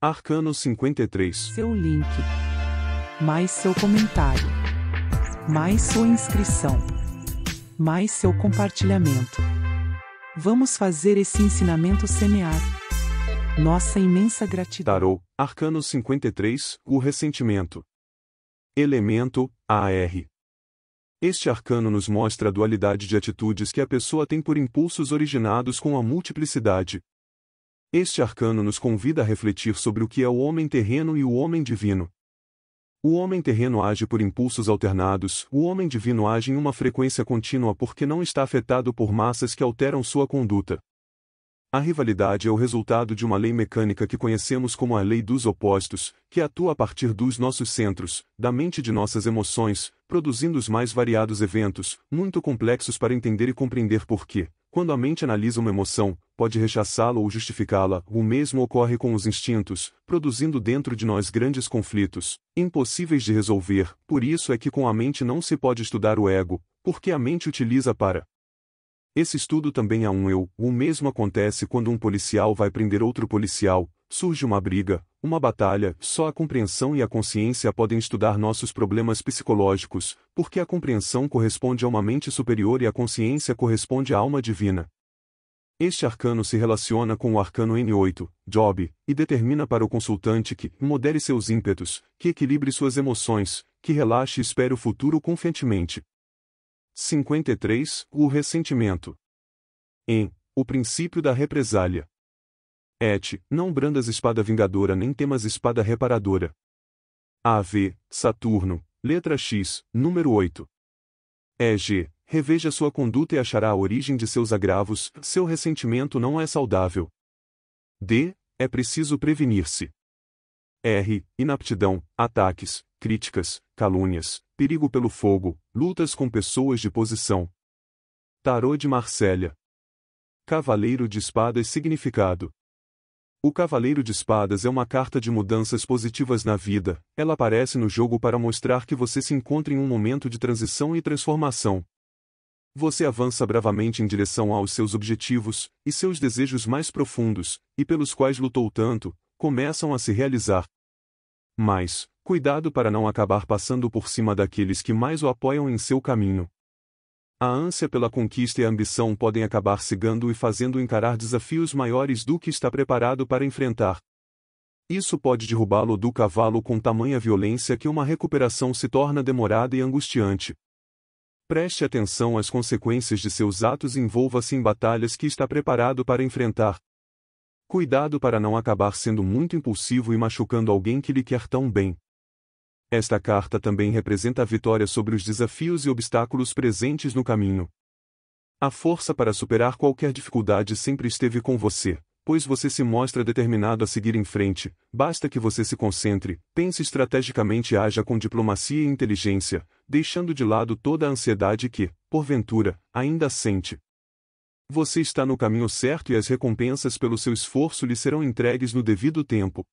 Arcano 53. Seu link. Mais seu comentário. Mais sua inscrição. Mais seu compartilhamento. Vamos fazer esse ensinamento semear. Nossa imensa gratidão. Tarou, Arcano 53, o ressentimento. Elemento, AR. Este arcano nos mostra a dualidade de atitudes que a pessoa tem por impulsos originados com a multiplicidade, este arcano nos convida a refletir sobre o que é o homem terreno e o homem divino. O homem terreno age por impulsos alternados, o homem divino age em uma frequência contínua porque não está afetado por massas que alteram sua conduta. A rivalidade é o resultado de uma lei mecânica que conhecemos como a lei dos opostos, que atua a partir dos nossos centros, da mente de nossas emoções, produzindo os mais variados eventos, muito complexos para entender e compreender por quê. Quando a mente analisa uma emoção, pode rechaçá-la ou justificá-la, o mesmo ocorre com os instintos, produzindo dentro de nós grandes conflitos, impossíveis de resolver, por isso é que com a mente não se pode estudar o ego, porque a mente utiliza para. Esse estudo também há um eu, o mesmo acontece quando um policial vai prender outro policial, surge uma briga, uma batalha, só a compreensão e a consciência podem estudar nossos problemas psicológicos, porque a compreensão corresponde a uma mente superior e a consciência corresponde à alma divina. Este arcano se relaciona com o arcano N8, Job, e determina para o consultante que modere seus ímpetos, que equilibre suas emoções, que relaxe e espere o futuro confiantemente. 53. O ressentimento. Em O princípio da represália. Et, não brandas espada vingadora nem temas espada reparadora. AV, Saturno, letra X, número 8. EG, reveja sua conduta e achará a origem de seus agravos, seu ressentimento não é saudável. D, é preciso prevenir-se. R, inaptidão, ataques, críticas, calúnias, perigo pelo fogo, lutas com pessoas de posição. Tarô de Marsella. Cavaleiro de Espadas significado. O Cavaleiro de Espadas é uma carta de mudanças positivas na vida, ela aparece no jogo para mostrar que você se encontra em um momento de transição e transformação. Você avança bravamente em direção aos seus objetivos, e seus desejos mais profundos, e pelos quais lutou tanto, começam a se realizar. Mas, cuidado para não acabar passando por cima daqueles que mais o apoiam em seu caminho. A ânsia pela conquista e a ambição podem acabar cegando e fazendo encarar desafios maiores do que está preparado para enfrentar. Isso pode derrubá-lo do cavalo com tamanha violência que uma recuperação se torna demorada e angustiante. Preste atenção às consequências de seus atos e envolva-se em batalhas que está preparado para enfrentar. Cuidado para não acabar sendo muito impulsivo e machucando alguém que lhe quer tão bem. Esta carta também representa a vitória sobre os desafios e obstáculos presentes no caminho. A força para superar qualquer dificuldade sempre esteve com você, pois você se mostra determinado a seguir em frente, basta que você se concentre, pense estrategicamente e haja com diplomacia e inteligência, deixando de lado toda a ansiedade que, porventura, ainda sente. Você está no caminho certo e as recompensas pelo seu esforço lhe serão entregues no devido tempo.